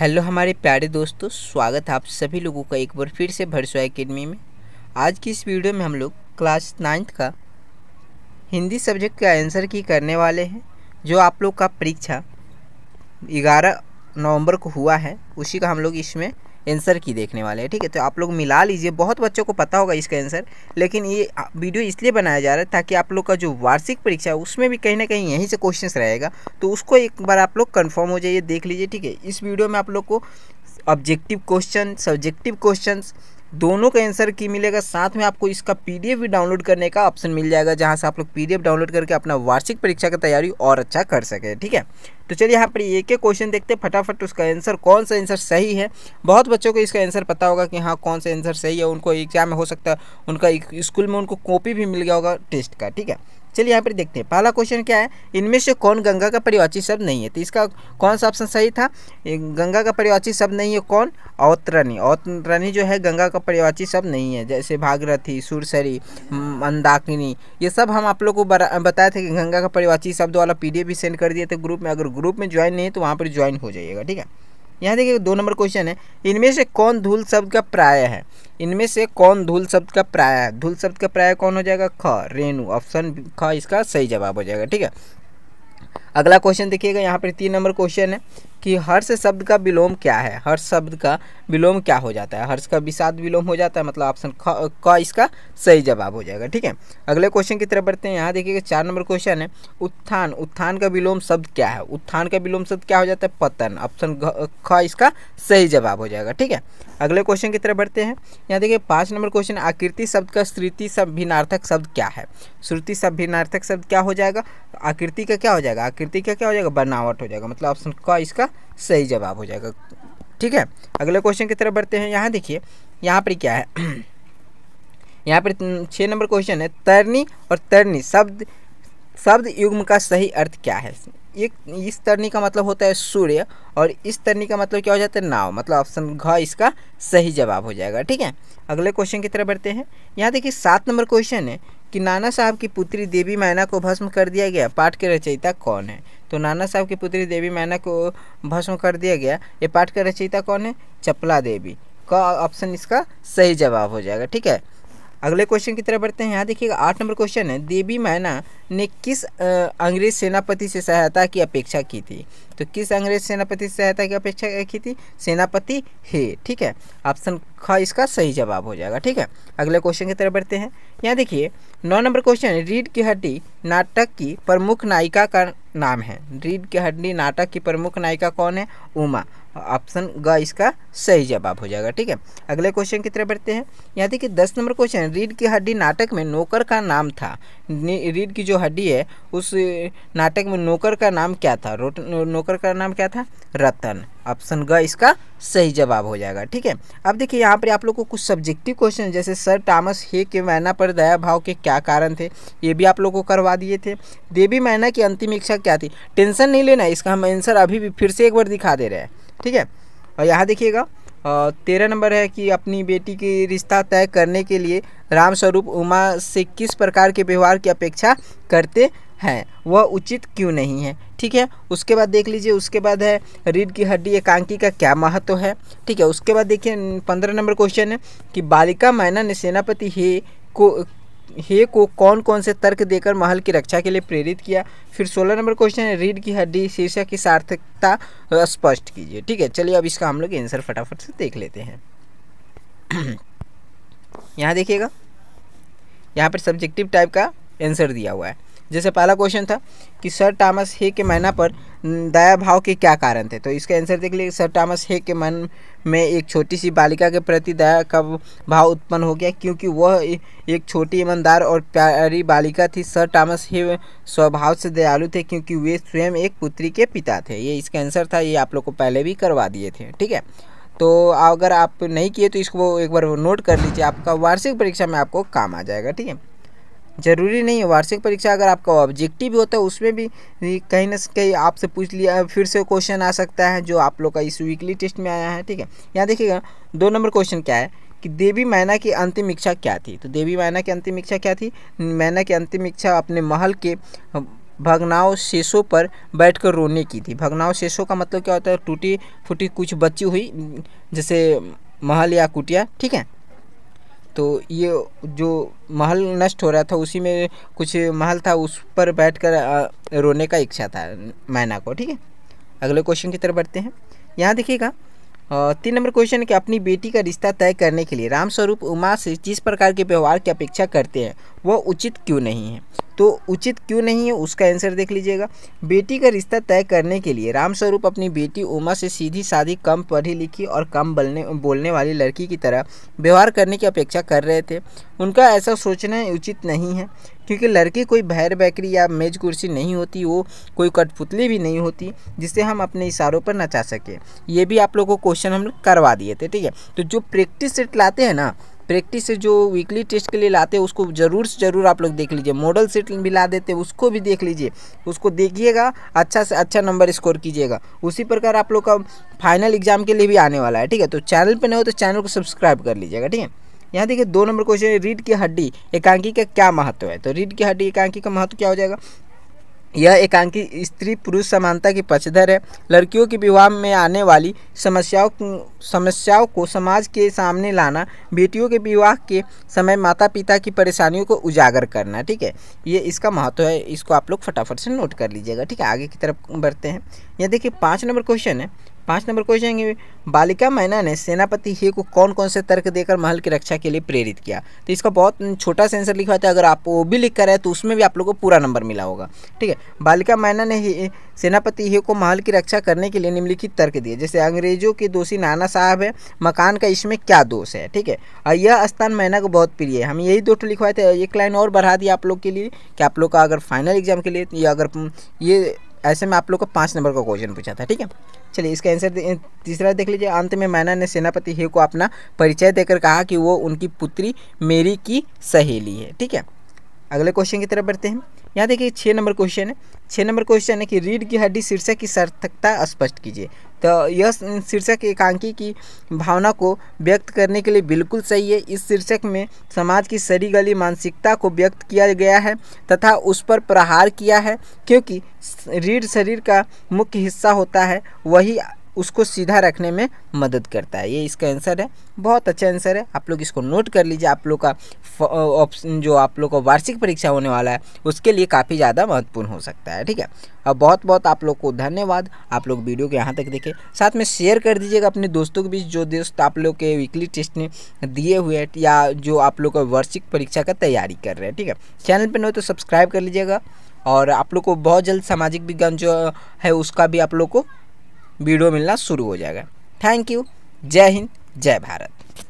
hello हमारे प्यारे दोस्तों स्वागत है आप सभी लोगों का एक बार फिर से भरसुआ अकेडमी में आज की इस वीडियो में हम लोग क्लास नाइन्थ का हिंदी सब्जेक्ट का आंसर की करने वाले हैं जो आप लोग का परीक्षा ग्यारह नवंबर को हुआ है उसी का हम लोग इसमें आंसर की देखने वाले हैं ठीक है तो आप लोग मिला लीजिए बहुत बच्चों को पता होगा इसका आंसर लेकिन ये वीडियो इसलिए बनाया जा रहा है ताकि आप लोग का जो वार्षिक परीक्षा है उसमें भी कहीं ना कहीं यहीं से क्वेश्चन रहेगा तो उसको एक बार आप लोग कन्फर्म हो जाइए देख लीजिए ठीक है इस वीडियो में आप लोग को ऑब्जेक्टिव क्वेश्चन सब्जेक्टिव क्वेश्चन दोनों का आंसर की मिलेगा साथ में आपको इसका पीडीएफ भी डाउनलोड करने का ऑप्शन मिल जाएगा जहां से आप लोग पीडीएफ डाउनलोड करके अपना वार्षिक परीक्षा की तैयारी और अच्छा कर सके ठीक है तो चलिए यहाँ पर एक एक क्वेश्चन देखते हैं फटाफट उसका आंसर कौन सा आंसर सही है बहुत बच्चों को इसका आंसर पता होगा कि हाँ कौन सा आंसर सही है उनको एग्जाम में हो सकता है उनका स्कूल में उनको कॉपी भी मिल गया होगा टेस्ट का ठीक है चलिए यहाँ पर देखते हैं पहला क्वेश्चन क्या है इनमें से कौन गंगा का परिवाची शब्द नहीं है तो इसका कौन सा ऑप्शन सही था गंगा का परिवाची शब्द नहीं है कौन औतरणी औतरणी जो है गंगा का परिवाची शब्द नहीं है जैसे भागरथी सुरसरी मंदाकिनी ये सब हम आप लोग को बताए थे कि गंगा का परिवाची शब्द वाला पीडीएफ भी सेंड कर दिए थे ग्रुप में अगर ग्रुप में ज्वाइन नहीं है तो वहाँ पर ज्वाइन हो जाइएगा ठीक है यहाँ देखिए दो नंबर क्वेश्चन है इनमें से कौन धूल शब्द का प्राय है इनमें से कौन धूल शब्द का प्राय है धूल शब्द का प्राय कौन हो जाएगा ख रेणु ऑप्शन ख इसका सही जवाब हो जाएगा ठीक है अगला क्वेश्चन देखिएगा यहाँ पर तीन नंबर क्वेश्चन है कि हर्ष शब्द का विलोम क्या है हर्ष शब्द का विलोम क्या हो जाता है हर्ष का विषाद विलोम हो जाता है मतलब ऑप्शन क इसका सही जवाब हो जाएगा ठीक है अगले क्वेश्चन की तरफ बढ़ते हैं यहाँ देखिएगा चार नंबर क्वेश्चन है उत्थान उत्थान का विलोम शब्द क्या है उत्थान का विलोम शब्द क्या हो जाता है पतन ऑप्शन ख इसका सही जवाब हो जाएगा ठीक है अगले क्वेश्चन की तरफ बढ़ते हैं यहाँ देखिए पाँच नंबर क्वेश्चन आकृति शब्द का श्रुति सभिनार्थक शब्द क्या है श्रुति सभिनार्थक शब्द क्या हो जाएगा आकृति का क्या हो जाएगा आकृति का क्या हो जाएगा बनावट हो जाएगा मतलब ऑप्शन क इसका इसका सही जवाब हो जाएगा ठीक है अगले क्वेश्चन की तरफ बढ़ते हैं यहाँ देखिए यहाँ पर क्या है यहाँ पर छः नंबर क्वेश्चन है तरनी और तरनी शब्द शब्द युग्म का सही अर्थ क्या है एक इस तरनी का मतलब होता है सूर्य और इस तरनी का मतलब क्या हो जाता है नाव मतलब ऑप्शन घ इसका सही जवाब हो जाएगा ठीक है अगले क्वेश्चन की तरफ बढ़ते हैं यहाँ देखिए सात नंबर क्वेश्चन है कि नाना साहब की पुत्री देवी मैना को भस्म कर दिया गया पाठ के रचयिता कौन है तो नाना साहब की पुत्री देवी मैना को भस्म कर दिया गया ये पाठ का रचयिता कौन है चपला देवी का ऑप्शन इसका सही जवाब हो जाएगा ठीक है अगले क्वेश्चन की तरफ बढ़ते हैं यहाँ देखिएगा आठ नंबर क्वेश्चन है देवी मैना ने किस अंग्रेज सेनापति से सहायता की अपेक्षा की थी तो किस अंग्रेज सेनापति से सहायता की अपेक्षा की थी सेनापति हे ठीक है ऑप्शन ख इसका सही जवाब हो जाएगा ठीक है अगले क्वेश्चन की तरफ बढ़ते हैं यहाँ देखिए नौ नंबर क्वेश्चन रीड की हड्डी नाटक की प्रमुख नायिका का नाम है रीड की हड्डी नाटक की प्रमुख नायिका कौन है उमा ऑप्शन ग इसका सही जवाब हो जाएगा ठीक है अगले क्वेश्चन की तरफ बढ़ते हैं यहाँ देखिए दस नंबर क्वेश्चन रीड की हड्डी नाटक में नौकर का नाम था रीड की जो हड्डी है उस नाटक में नौकर का नाम क्या था नौकर का नाम क्या था रतन ऑप्शन ग इसका सही जवाब हो जाएगा ठीक है अब देखिए यहाँ पर आप लोग को कुछ सब्जेक्टिव क्वेश्चन जैसे सर टॉमस हे के मैना पर दया भाव के क्या कारण थे ये भी आप लोग को करवा दिए थे देवी मैना की अंतिम इच्छा क्या थी टेंशन नहीं लेना इसका हम आंसर अभी भी फिर से एक बार दिखा दे रहे हैं ठीक है और यहाँ देखिएगा तेरह नंबर है कि अपनी बेटी की रिश्ता तय करने के लिए रामस्वरूप उमा से किस प्रकार के व्यवहार की अपेक्षा करते हैं वह उचित क्यों नहीं है ठीक है उसके बाद देख लीजिए उसके बाद है रीढ़ की हड्डी एकांकी का क्या महत्व है ठीक है उसके बाद देखिए पंद्रह नंबर क्वेश्चन है कि बालिका मैना ने सेनापति हे को हे को कौन कौन से तर्क देकर महल की रक्षा के लिए प्रेरित किया फिर सोलह नंबर क्वेश्चन है रीढ़ की हड्डी शीर्षक की सार्थकता स्पष्ट कीजिए ठीक है चलिए अब इसका हम लोग आंसर फटाफट से देख लेते हैं यहाँ देखिएगा यहाँ पर सब्जेक्टिव टाइप का आंसर दिया हुआ है जैसे पहला क्वेश्चन था कि सर टॉमस हे के मैना पर दया भाव के क्या कारण थे तो इसका आंसर देख लीजिए सर टॉमस हे के मन में एक छोटी सी बालिका के प्रति दया का भाव उत्पन्न हो गया क्योंकि वह एक छोटी ईमानदार और प्यारी बालिका थी सर टॉमस हे स्वभाव से दयालु थे क्योंकि वे स्वयं एक पुत्री के पिता थे ये इसका आंसर था ये आप लोग को पहले भी करवा दिए थे ठीक है तो अगर आप नहीं किए तो इसको एक बार नोट कर लीजिए आपका वार्षिक परीक्षा में आपको काम आ जाएगा ठीक है ज़रूरी नहीं है वार्षिक परीक्षा अगर आपका ऑब्जेक्टिव होता है उसमें भी कहीं ना कहीं आपसे पूछ लिया फिर से क्वेश्चन आ सकता है जो आप लोग का इस वीकली टेस्ट में आया है ठीक है यहाँ देखिएगा दो नंबर क्वेश्चन क्या है कि देवी मैना की अंतिम इच्छा क्या थी तो देवी मैना की अंतिम इच्छा क्या थी मैना की अंतिम इच्छा अपने महल के भगनाव शेषों पर बैठकर रोने की थी भगनाव शेषों का मतलब क्या होता है टूटी फूटी कुछ बची हुई जैसे महल या कुटिया ठीक है तो ये जो महल नष्ट हो रहा था उसी में कुछ महल था उस पर बैठकर रोने का इच्छा था मैना को ठीक है अगले क्वेश्चन की तरफ बढ़ते हैं यहाँ देखिएगा तीन नंबर क्वेश्चन है कि अपनी बेटी का रिश्ता तय करने के लिए रामस्वरूप उमा से जिस प्रकार के व्यवहार की अपेक्षा करते हैं वह उचित क्यों नहीं है तो उचित क्यों नहीं है उसका आंसर देख लीजिएगा बेटी का रिश्ता तय करने के लिए रामस्वरूप अपनी बेटी उमा से सीधी शादी कम पढ़ी लिखी और कम बोलने बोलने वाली लड़की की तरह व्यवहार करने की अपेक्षा कर रहे थे उनका ऐसा सोचना उचित नहीं है क्योंकि लड़की कोई भैर बैकरी या मेज कुर्सी नहीं होती वो कोई कठपुतली भी नहीं होती जिससे हम अपने इशारों पर नचा सकें ये भी आप लोगों को क्वेश्चन हम करवा दिए थे ठीक है तो जो प्रैक्टिस सेट लाते हैं ना प्रैक्टिस से जो वीकली टेस्ट के लिए लाते हैं उसको ज़रूर से ज़रूर आप लोग देख लीजिए मॉडल सेट भी ला देते हैं उसको भी देख लीजिए उसको देखिएगा अच्छा से अच्छा नंबर स्कोर कीजिएगा उसी प्रकार आप लोग का फाइनल एग्जाम के लिए भी आने वाला है ठीक है तो चैनल पर नहीं हो तो चैनल को सब्सक्राइब कर लीजिएगा ठीक है यहाँ देखिए दो नंबर क्वेश्चन है रीढ़ की हड्डी एकांकी का क्या महत्व है तो रीढ़ की हड्डी एकांकी का महत्व क्या हो जाएगा यह एकांकी स्त्री पुरुष समानता की पक्षधर है लड़कियों के विवाह में आने वाली समस्याओं समस्याओं को समाज के सामने लाना बेटियों के विवाह के समय माता पिता की परेशानियों को उजागर करना ठीक है ये इसका महत्व है इसको आप लोग फटाफट से नोट कर लीजिएगा ठीक है आगे की तरफ बढ़ते हैं यह देखिए पाँच नंबर क्वेश्चन है पाँच नंबर क्वेश्चन बालिका मैना ने सेनापति हे को कौन कौन से तर्क देकर महल की रक्षा के लिए प्रेरित किया तो इसका बहुत छोटा सेंसर लिखा था अगर आप वो भी लिख कर है तो उसमें भी आप लोग को पूरा नंबर मिला होगा ठीक है बालिका मैना ने सेनापति हे को महल की रक्षा करने के लिए निम्नलिखित तर्क दिए जैसे अंग्रेजों के दोषी नाना साहब है मकान का इसमें क्या दोष है ठीक है और यह स्थान मैना को बहुत प्रिय है हम यही दो लिखवाए थे एक लाइन और बढ़ा दिया आप लोग के लिए कि आप लोग का अगर फाइनल एग्जाम के लिए या अगर ये ऐसे में आप लोग को पाँच नंबर का क्वेश्चन पूछा था ठीक है चलिए इसका आंसर तीसरा देख लीजिए अंत में मैना ने सेनापति हे को अपना परिचय देकर कहा कि वो उनकी पुत्री मेरी की सहेली है ठीक है अगले क्वेश्चन की तरफ बढ़ते हैं यहाँ देखिए छः नंबर क्वेश्चन है छः नंबर क्वेश्चन है कि रीढ़ की हड्डी शीर्षक की सार्थकता स्पष्ट कीजिए तो यह शीर्षक एकांकी की भावना को व्यक्त करने के लिए बिल्कुल सही है इस शीर्षक में समाज की सरी गली मानसिकता को व्यक्त किया गया है तथा उस पर प्रहार किया है क्योंकि रीढ़ शरीर का मुख्य हिस्सा होता है वही उसको सीधा रखने में मदद करता है ये इसका आंसर है बहुत अच्छा आंसर है आप लोग इसको नोट कर लीजिए आप लोग का ऑप्शन जो आप लोग का वार्षिक परीक्षा होने वाला है उसके लिए काफ़ी ज़्यादा महत्वपूर्ण हो सकता है ठीक है और बहुत बहुत आप लोग को धन्यवाद आप लोग वीडियो को यहाँ तक देखें साथ में शेयर कर दीजिएगा अपने दोस्तों के बीच जो दोस्त आप लोग के वीकली टेस्ट ने दिए हुए हैं या जो आप लोग का वार्षिक परीक्षा का तैयारी कर रहे हैं ठीक है चैनल पर नहीं तो सब्सक्राइब कर लीजिएगा और आप लोग को बहुत जल्द सामाजिक विज्ञान जो है उसका भी आप लोग को वीडियो मिलना शुरू हो जाएगा थैंक यू जय हिंद जय भारत